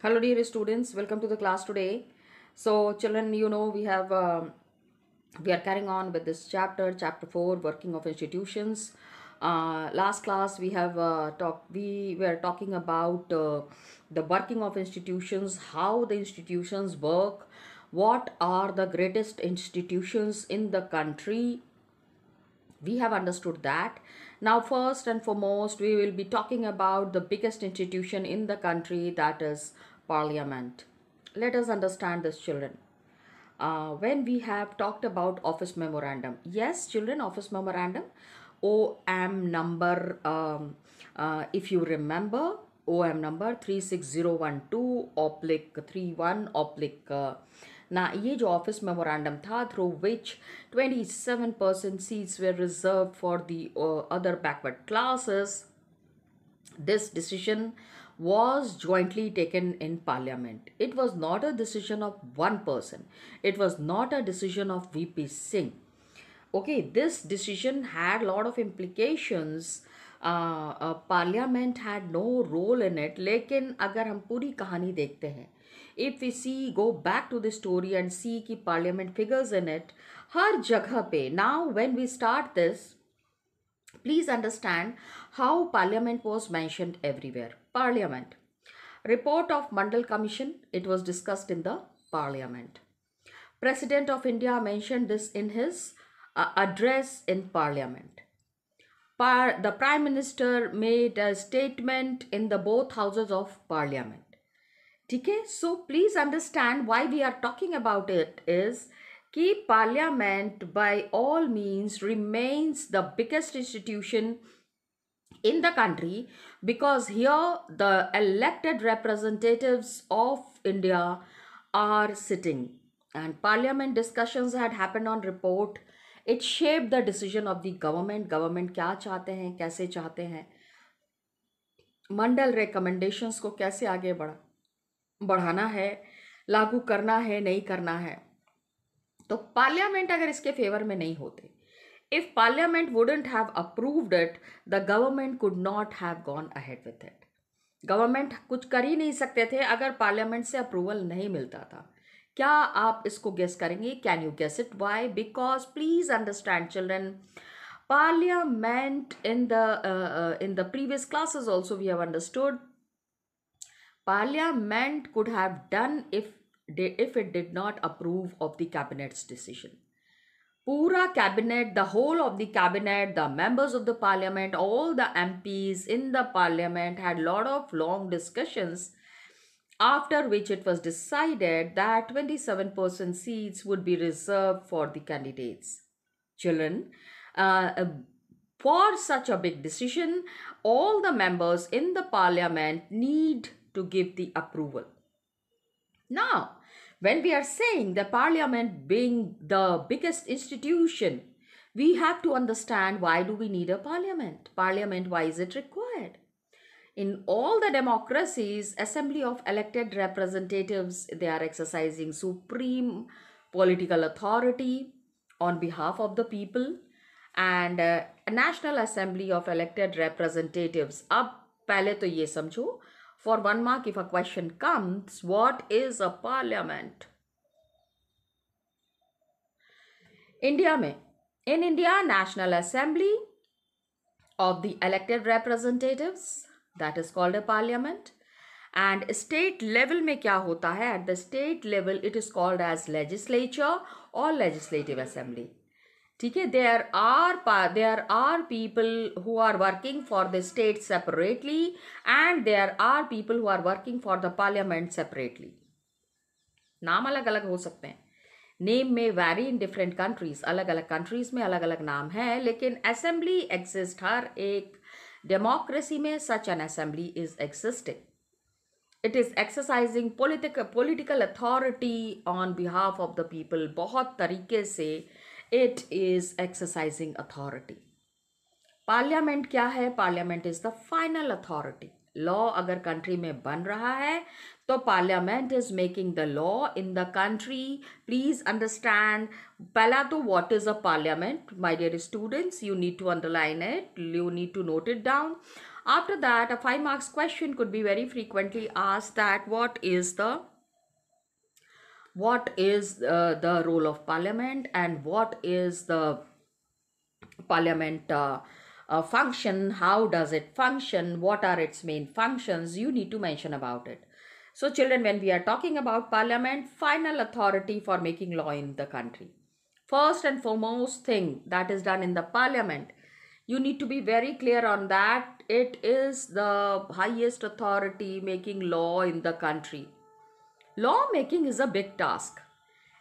hello dear students welcome to the class today so children you know we have um, we are carrying on with this chapter chapter 4 working of institutions uh, last class we have uh, talked we were talking about uh, the working of institutions how the institutions work what are the greatest institutions in the country we have understood that now, first and foremost, we will be talking about the biggest institution in the country that is Parliament. Let us understand this, children. Uh, when we have talked about office memorandum, yes, children, office memorandum, OM number, um, uh, if you remember, OM number 36012 oblique 31 oblique uh, now, ये office memorandum memorandum था through 27 percent seats were reserved for the uh, other backward classes. this decision was jointly taken in parliament it was not a decision of one person it was not a decision of vp singh okay this decision had a lot of implications parliament had no role in it लेकिन अगर हम पूरी कहानी देखते हैं if you see go back to the story and see की parliament figures in it हर जगह पे now when we start this please understand how parliament was mention everywhere parliament report of Mandal commission it was discussed in the parliament president of india mentioned this in his uh, address in parliament the Prime Minister made a statement in the both houses of parliament. Okay, so please understand why we are talking about it is keep parliament by all means remains the biggest institution in the country because here the elected representatives of India are sitting and parliament discussions had happened on report it shape the decision of the government government क्या चाहते हैं कैसे चाहते हैं मंडल recommendations को कैसे आगे बढ़ा बढ़ाना है लागू करना है नहीं करना है तो पार्लियामेंट अगर इसके फेवर में नहीं होते if parliament wouldn't have approved it the government could not have gone ahead with it government कुछ कर ही नहीं सकते थे अगर पार्लियामेंट से अप्रूवल नहीं मिलता था क्या आप इसको गेस करेंगे can you guess it why because please understand children parliament in the uh, uh, in the previous classes also we have understood parliament could have done if they, if it did not approve of the cabinet's decision pura cabinet the whole of the cabinet the members of the parliament all the mps in the parliament had lot of long discussions after which it was decided that 27% seats would be reserved for the candidates. Children, uh, uh, for such a big decision, all the members in the parliament need to give the approval. Now, when we are saying the parliament being the biggest institution, we have to understand why do we need a parliament? Parliament, why is it required? in all the democracies, assembly of elected representatives, they are exercising supreme political authority on behalf of the people and uh, national assembly of elected representatives. Ab, पहले तो ये समझो for one mark if a question comes, what is a parliament? India में in India National Assembly of the elected representatives that is called a parliament and state level में क्या होता है at the state level it is called as legislature और legislative assembly ठीक है there are there are people who are working for the state separately and there are people who are working for the parliament separately नाम अलग अलग हो सकते हैं name में वैरी इन डिफरेंट कंट्रीज अलग अलग कंट्रीज में अलग अलग नाम है लेकिन असेंबली एग्जिस्ट हर एक democracy में such an assembly is existing. it is exercising political political authority on behalf of the people bahut tarike se it is exercising authority parliament kya hai parliament is the final authority law agar country mein ban raha hai The parliament is making the law in the country. Please understand. Pala what is a parliament? My dear students, you need to underline it. You need to note it down. After that, a 5 marks question could be very frequently asked that what is the what is uh, the role of parliament and what is the parliament uh, uh, function how does it function what are its main functions you need to mention about it so children, when we are talking about parliament, final authority for making law in the country. First and foremost thing that is done in the parliament, you need to be very clear on that. It is the highest authority making law in the country. Law making is a big task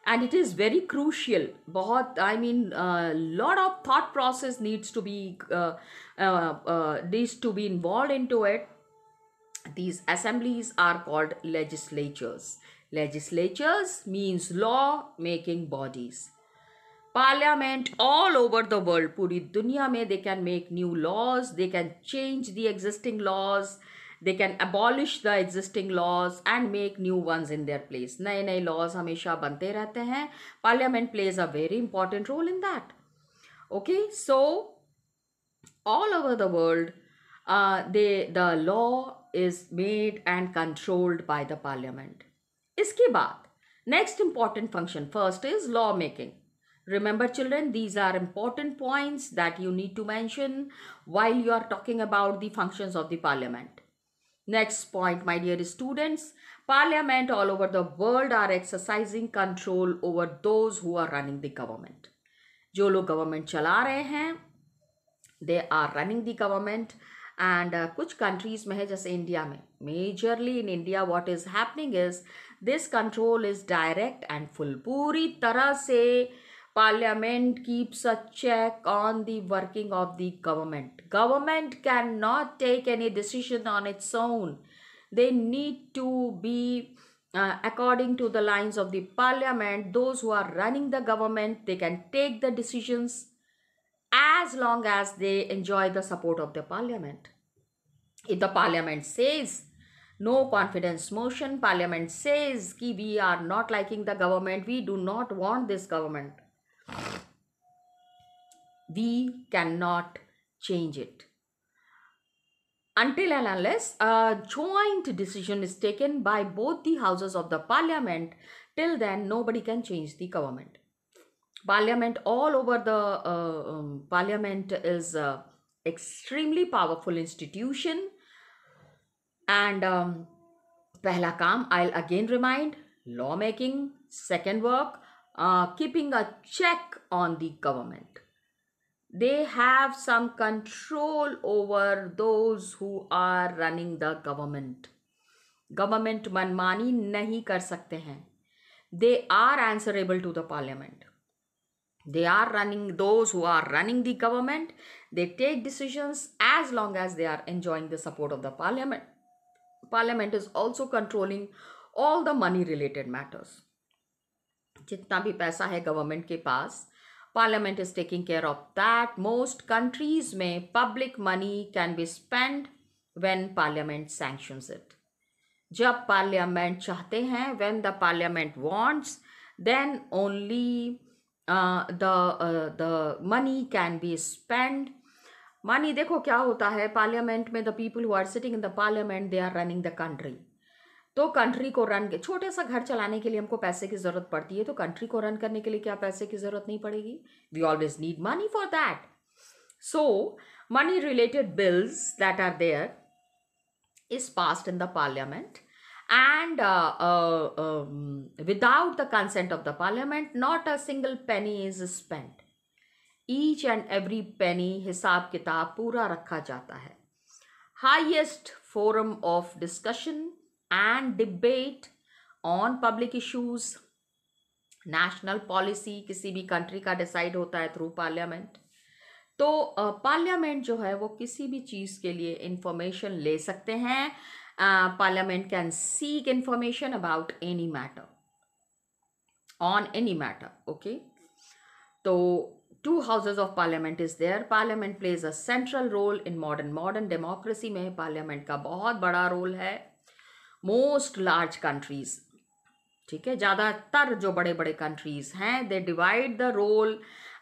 and it is very crucial. Bahut, I mean, a uh, lot of thought process needs to be uh, uh, uh needs to be involved into it these assemblies are called legislatures. Legislatures means law making bodies. Parliament all over the world, puri dunya mein, they can make new laws, they can change the existing laws, they can abolish the existing laws and make new ones in their place. नए नए laws हमेशा बनते रहते Parliament plays a very important role in that. Okay, so all over the world, uh, they the law is made and controlled by the parliament. Iski baat next important function first is lawmaking. Remember children, these are important points that you need to mention while you are talking about the functions of the parliament. Next point, my dear students, parliament all over the world are exercising control over those who are running the government. जो लोग government चला रहे they are running the government. And uh, कुछ countries में है जैसे India में majorly in India what is happening is this control is direct and full पूरी तरह से parliament keeps a check on the working of the government government can not take any decision on its own they need to be according to the lines of the parliament those who are running the government they can take the decisions as long as they enjoy the support of the parliament. If the parliament says no confidence motion, parliament says ki we are not liking the government, we do not want this government. We cannot change it. Until and unless a joint decision is taken by both the houses of the parliament, till then nobody can change the government parliament all over the uh, um, parliament is a uh, extremely powerful institution and um, kaam i'll again remind lawmaking second work uh, keeping a check on the government they have some control over those who are running the government government manmani nahi kar sakte hain they are answerable to the parliament they are running those who are running the government they take decisions as long as they are enjoying the support of the parliament parliament is also controlling all the money related matters jitna bhi paisa hai government ke paas parliament is taking care of that most countries may public money can be spent when parliament sanctions it jab parliament chahte hain when the parliament wants then only uh, the uh, the money can be spent मानी देखो क्या होता है parliament में the people who are sitting in the parliament they are running the country तो country को run छोटे सा घर चलाने के लिए हमको पैसे की ज़रूरत पड़ती है तो कंट्री को रन करने के लिए क्या पैसे की ज़रूरत नहीं पड़ेगी we always need money for that so money related bills that are there is passed in the parliament and uh, uh, um, without the consent of the parliament not a single penny is spent each and every penny hisab kitab pura rakha jata hai highest forum of discussion and debate on public issues national policy किसी भी country का decide होता है through parliament तो parliament uh, जो है वो किसी भी चीज़ के लिए इंफॉर्मेशन ले सकते हैं uh, parliament can seek information about any matter on any matter okay so two houses of parliament is there parliament plays a central role in modern modern democracy mein parliament ka bahut bada role hai most large countries ठीक है ज़्यादातर जो बड़े बड़े countries हैं they divide the role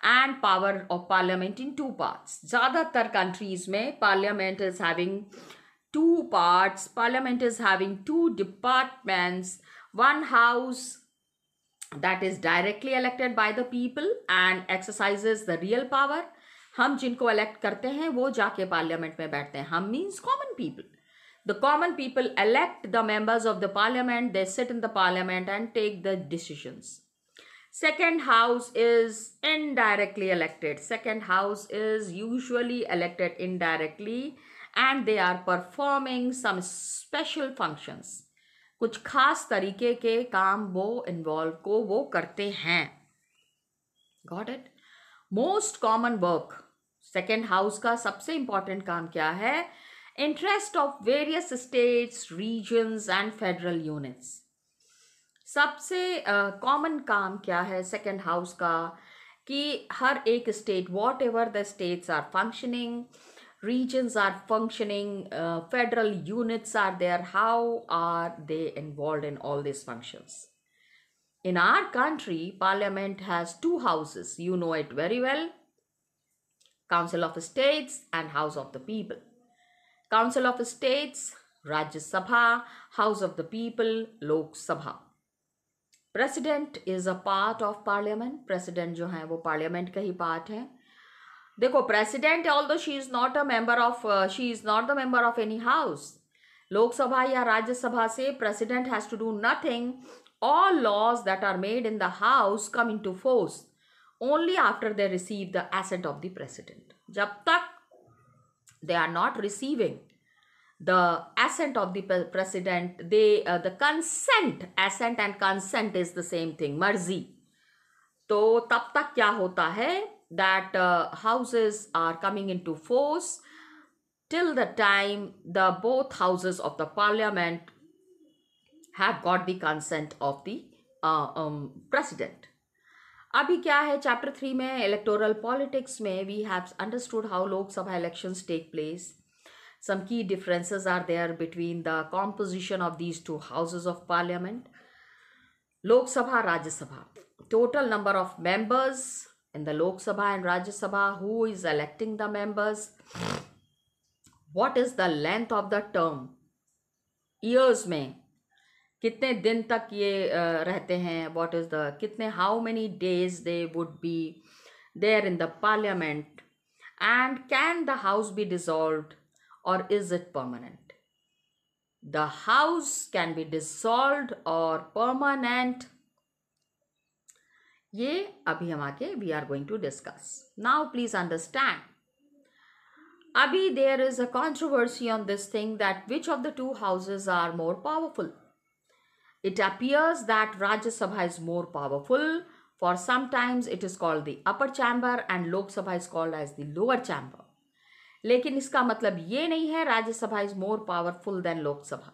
and power of parliament in two parts ज़्यादातर countries में parliament is having two parts parliament is having two departments one house that is directly elected by the people and exercises the real power हम जिनको elect करते हैं वो जाके parliament में बैठते हैं हम means common people the common people elect the members of the parliament they sit in the parliament and take the decisions second house is indirectly elected second house is usually elected indirectly and they are performing some special functions कुछ खास तरीके के काम वो involve को वो करते हैं got it most common work second house का सबसे इंपॉर्टेंट काम क्या है interest of various states regions and federal units सबसे कॉमन uh, काम क्या है सेकेंड हाउस का कि हर एक state whatever the states are functioning regions are functioning, uh, federal units are there, how are they involved in all these functions? In our country, parliament has two houses. You know it very well. Council of States and House of the People. Council of States, Rajya Sabha, House of the People, Lok Sabha. President is a part of parliament. President, जो है वो parliament का ही part देखो president although she is not a member of she is not the member of any house Lok Sabha या राज्यसभा से president has to do nothing all laws that are made in the house come into force only after they receive the assent of the president जब तक they are not receiving the assent of the president they the consent assent and consent is the same thing मर्जी तो तब तक क्या होता है that uh, houses are coming into force till the time the both houses of the parliament have got the consent of the uh, um, president अभी क्या है चैप्टर थ्री में इलेक्टोरल पॉलिटिक्स में we have understood how Lok Sabha elections take place some key differences are there between the composition of these two houses of parliament lok sabha rajya sabha total number of members in the Lok Sabha and Rajya Sabha, who is electing the members, what is the length of the term, years May? कितने दिन तक ये रहते हैं what is the kitne, how many days they would be there in the parliament and can the house be dissolved or is it permanent the house can be dissolved or permanent ये अभी हम आगे we are going to discuss now please understand अभी there is a controversy on this thing that which of the two houses are more powerful it appears that Rajya Sabha is more powerful. For sometimes it is called the upper chamber and Lok Sabha is called as the lower chamber. लेकिन इसका मतलब ये नहीं है Rajya Sabha is more powerful than Lok Sabha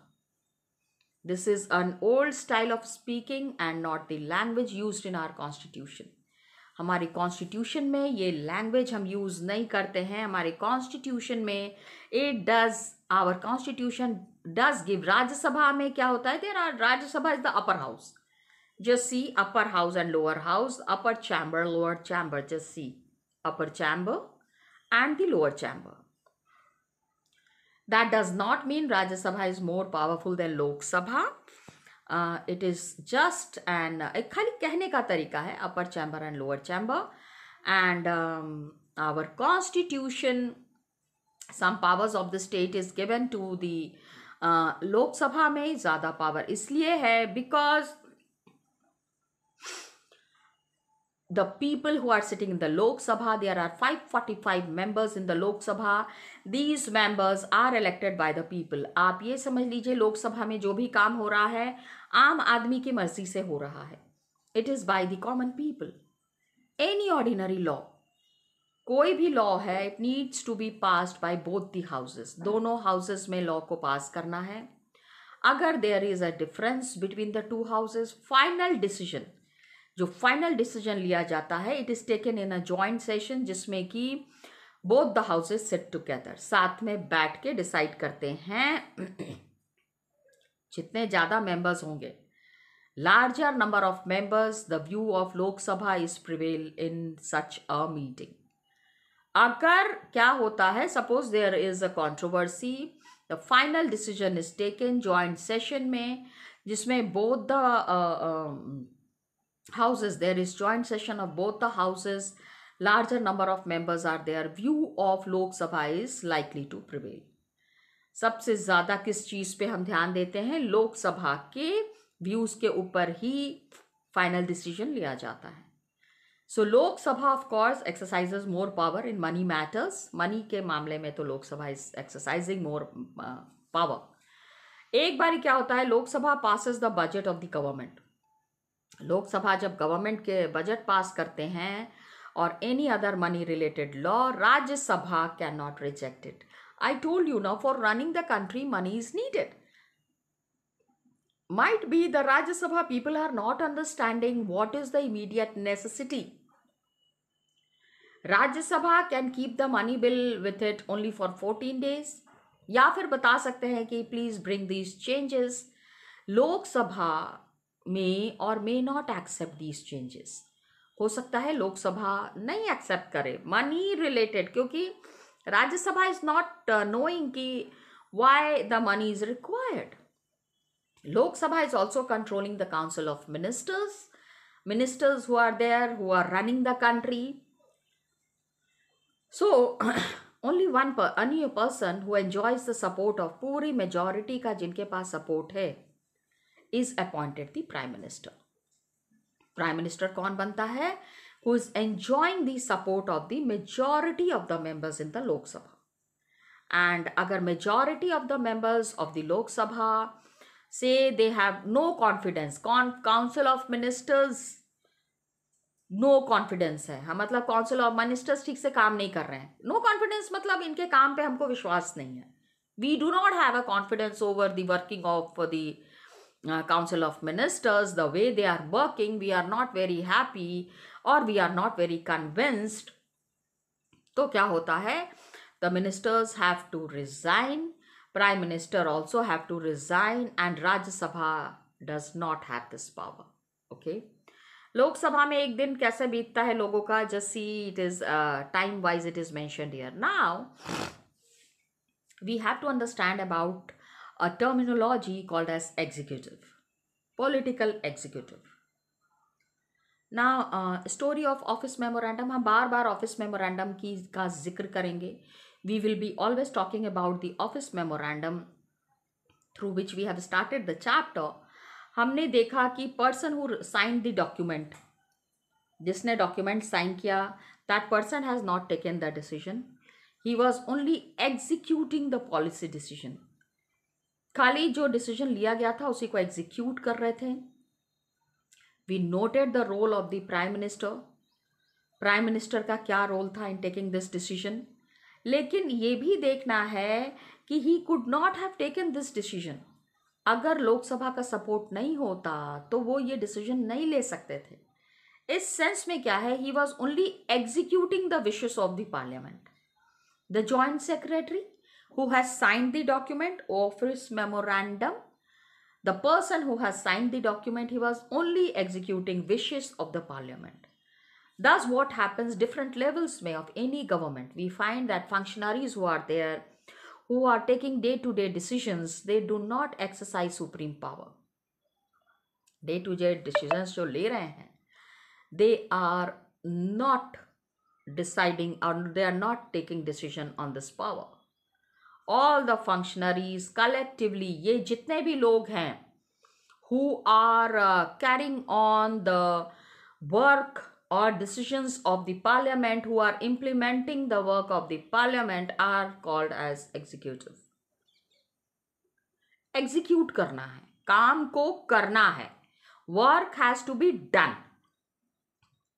This is an old style of speaking and not the language used in our constitution. हमारे constitution में ये language हम यूज़ नहीं करते हैं हमारे कॉन्स्टिट्यूशन में it does our constitution does give Rajya Sabha में क्या होता है there are Rajya Sabha is the upper house just see upper house and lower house upper chamber lower chamber just see upper chamber and the lower chamber That does not mean Rajya Sabha is more powerful than Lok Sabha. It is just and एक खाली कहने का तरीका है upper chamber and lower chamber and our constitution some powers of the state is given to the Lok Sabha में ज़्यादा power इसलिए है because the people who are sitting in the Lok Sabha, there are 545 members in the Lok Sabha. These members are elected by the people. aap ye samajh lijiye lok sabha mein jo bhi kaam ho raha hai aam aadmi ki marzi se ho raha hai it is by the common people any ordinary law कोई भी law है it needs to be passed by both the houses दोनों houses में law को pass करना है अगर there is a difference between the two houses final decision जो फाइनल डिसीजन लिया जाता है it is taken in a joint session जिसमें कि both the houses sit together साथ में बैठ के डिसाइड करते हैं जितने ज़्यादा मेंबर्स होंगे larger number of members the view of Lok Sabha is prevail in such a meeting अगर क्या होता है suppose there is a controversy the final decision is taken joint session में जिसमें both the houses there is joint session of both the houses larger number of members are there view of lok sabha is likely to prevail सबसे ज़्यादा किस चीज़ पे हम ध्यान देते हैं लोकसभा के व्यूज़ के ऊपर ही फाइनल डिसीजन लिया जाता है so Lok Sabha of course exercises more power in money matters money के मामले में तो Lok Sabha is exercising more power एक बार क्या होता है Lok Sabha passes the budget of the government Lok Sabha जब गवर्नमेंट के बजट पास करते हैं or any other money related law, Rajya Sabha cannot reject it. I told you now, for running the country, money is needed. Might be the Rajya Sabha people are not understanding what is the immediate necessity. Rajya Sabha can keep the money bill with it only for 14 days. या फिर बता सकते हैं कि please bring these changes Lok Sabha मे और may not accept these changes हो सकता है लोकसभा नहीं एक्सेप्ट करे मनी रिलेटेड क्योंकि राज्यसभा इज नॉट नोइंग कि why the money is required Lok Sabha is also controlling the council of ministers ministers who are there who are running the country so only one अन्य person who enjoys the support of पूरी majority का जिनके पास support है is appointed the prime minister prime minister कौन बनता है who is enjoying the support of the majority of the members in the Lok Sabha and अगर majority of the members of the Lok Sabha से they have no confidence council of ministers no confidence है हम हाँ, मतलब council of ministers ठीक से काम नहीं कर रहे हैं नो no कॉन्फिडेंस मतलब इनके काम पे हमको विश्वास नहीं है we do not have a confidence over the working of the Uh, Council of Ministers, the way they are working, we are not very happy or we are not very convinced. तो क्या होता The ministers have to resign. Prime Minister also have to resign and Raj Sabha does not have this power. Okay. लोक सभा में एक दिन कैसे बीतता है लोगों का just see it is time wise it is mentioned here now we have to understand about a terminology called as executive, political executive. Now, a uh, story of office memorandum, हम bar bar office memorandum की का जिक्र करेंगे. We will be always talking about the office memorandum through which we have started the chapter. हमने देखा कि person who signed the document, जिसने document sign किया, that person has not taken the decision. He was only executing the policy decision. खाली जो decision लिया गया था उसी को एग्जीक्यूट कर रहे थे we noted the role of the prime minister prime minister का क्या रोल था इन टेकिंग दिस डिसीजन लेकिन ये भी देखना है कि he could not have taken this decision अगर लोकसभा का सपोर्ट नहीं होता तो वो ये डिसीजन नहीं ले सकते थे इस सेंस में क्या है he was only executing the wishes of the parliament the joint secretary who has signed the document offers memorandum the person who has signed the document he was only executing wishes of the parliament thus what happens different levels may of any government we find that functionaries who are there who are taking day to day decisions they do not exercise supreme power Day-to-day day decisions जो ले रहे they are not deciding or they are not taking decision on this power. All the functionaries collectively ये जितने भी लोग हैं who are carrying on the work और decisions of the parliament who are implementing the work of the parliament are called as executive execute करना है काम को करना है work has to be done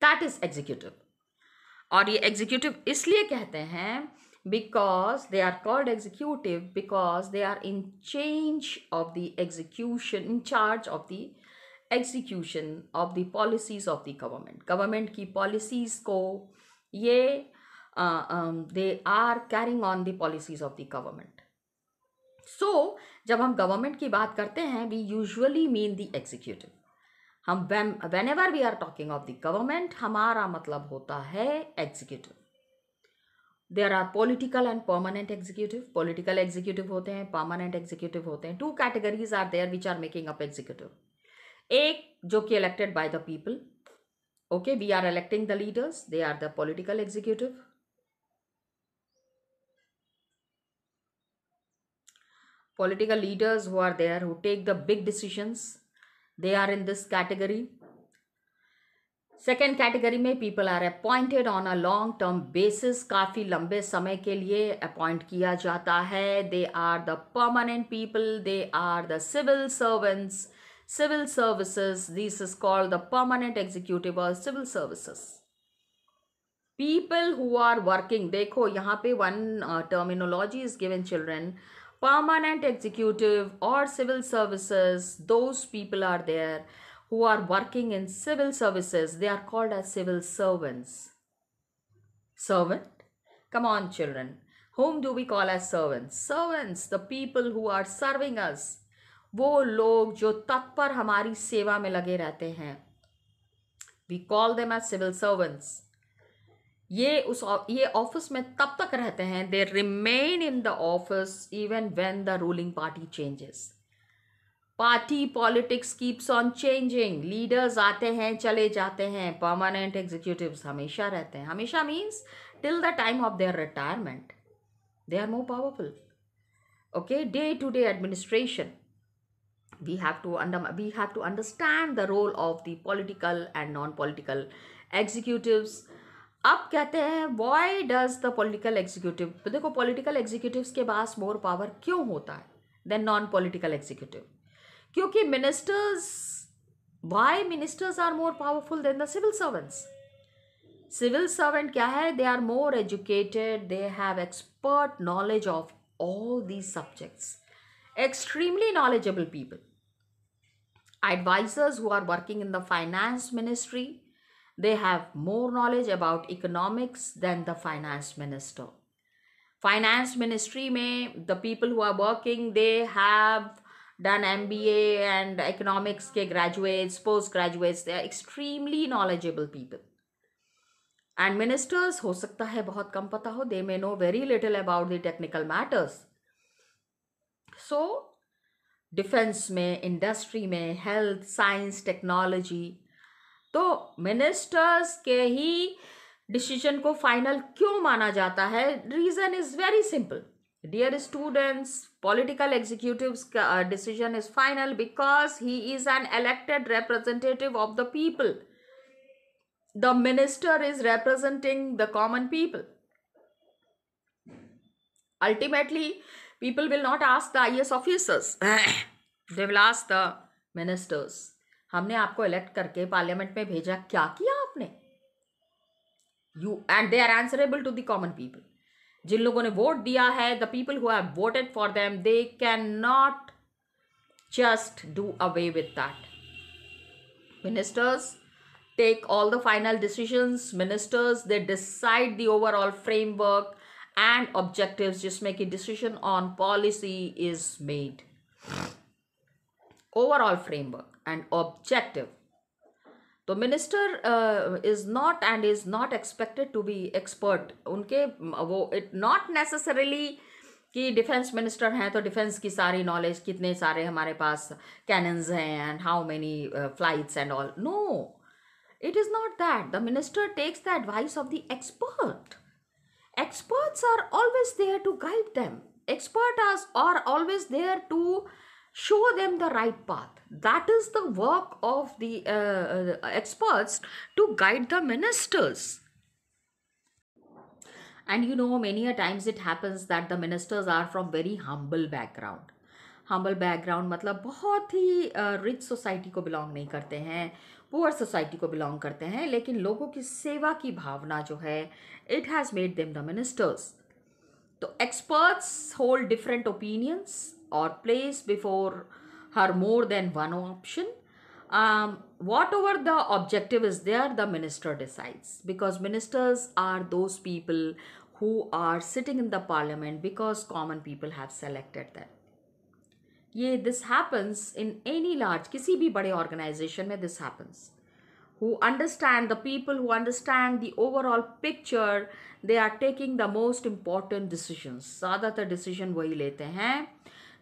that is executive और ये executive इसलिए कहते हैं because they are called executive because they are in charge of the execution in charge of the execution of the policies of the government government की policies को ये they are carrying on the policies of the government so जब हम government की बात करते हैं we usually mean the executive हम whenever we are talking of the government हमारा मतलब होता है executive there are political and permanent executive political executive होते हैं परमानेंट एग्जीक्यूटिव होते हैं two categories are there which are making up executive एक जो कि elected by the people okay we are electing the leaders they are the political executive political leaders who are there who take the big decisions they are in this category second category में people are appointed on a long term basis काफ़ी लंबे समय के लिए appoint किया जाता है they are the permanent people they are the civil servants civil services this is called the permanent executive और civil services people who are working देखो यहाँ पे one terminology is given children permanent executive और civil services those people are there who are working in civil services. They are called as civil servants. Servant? Come on, children. Whom do we call as servants? Servants, the people who are serving us. वो लोग जो तत्पर हमारी सेवा में लगे रहते हैं we call them as civil servants ये उस ये ऑफिस में तब तक रहते हैं they remain in the office even when the ruling party changes party politics keeps on changing leaders आते हैं चले जाते हैं परमानेंट एग्जीक्यूटिव हमेशा रहते हैं हमेशा means till the time of their retirement they are more powerful okay day to day administration we have to under we have to understand the role of the political and non political executives अब कहते हैं why does the political executive तो देखो political executive के पास more power क्यों होता है than non political executive क्योंकि ministers why ministers are more powerful than the civil servants civil servant क्या है they are more educated they have expert knowledge of all these subjects extremely knowledgeable people advisors who are working in the finance ministry they have more knowledge about economics than the finance minister finance ministry may the people who are working they have done MBA and economics के graduates, post graduates, they are extremely knowledgeable people. And ministers हो सकता है बहुत कम पता हो they may know very little about the technical matters. So defence में industry में health science technology तो मिनिस्टर्स के ही डिसीजन को फाइनल क्यों माना जाता है reason is very simple Dear students, political executive's uh, decision is final because he is an elected representative of the people. The minister is representing the common people. Ultimately, people will not ask the IS officers. they will ask the ministers. हमने आपको elect करके parliament में भेजा क्या किया आपने you and they are answerable to जिन लोगों ने वोट दिया है the The people who have voted for them, they cannot just do away with that. Ministers take all the final decisions ministers they decide the overall framework and objectives just make a decision on policy is made overall framework and objective तो minister is not and is not expected to be expert उनके वो it not necessarily कि defence minister हैं तो defence की सारी knowledge कितने सारे हमारे पास कैनन्स हैं and how many flights and all no it is not that the minister takes the advice of the expert experts are always there to guide them expert are always there to show them the right path that is the work of the uh, experts to guide the ministers and you know many a times it happens that the ministers are from very humble background humble background मतलब बहुत ही rich uh, society को belong नहीं करते हैं poor society को belong करते हैं लेकिन लोगों की सेवा की भावना जो है it has made them the ministers तो experts hold different opinions or place before her more than one option um, whatever the objective is there the minister decides because ministers are those people who are sitting in the parliament because common people have selected them ये this happens in any large, किसी भी बड़े organisation में this happens. who understand the people who understand the overall picture they are taking the most important decisions ज़्यादातर decision वही लेते हैं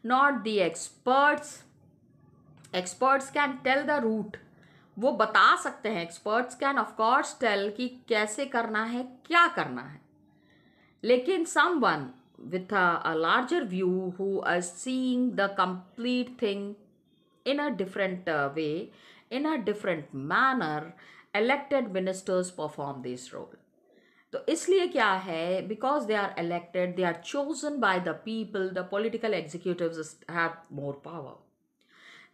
not the experts experts can tell the route वो बता सकते हैं एक्सपर्ट्स कैन ऑफकोर्स टेल कि कैसे करना है क्या करना है लेकिन someone with a larger view who are seeing the complete thing in a different way in a different manner elected ministers perform this role तो इसलिए क्या है because they are elected they are chosen by the people the political executive have more power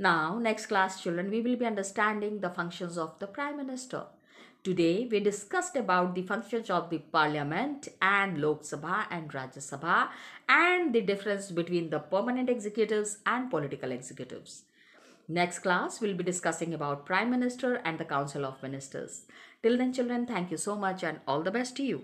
Now, next class children, we will be understanding the functions of the Prime Minister. Today, we discussed about the functions of the Parliament and Lok Sabha and Rajya Sabha and the difference between the permanent executives and political executives. Next class, we'll be discussing about Prime Minister and the Council of Ministers. Till then, children, thank you so much and all the best to you.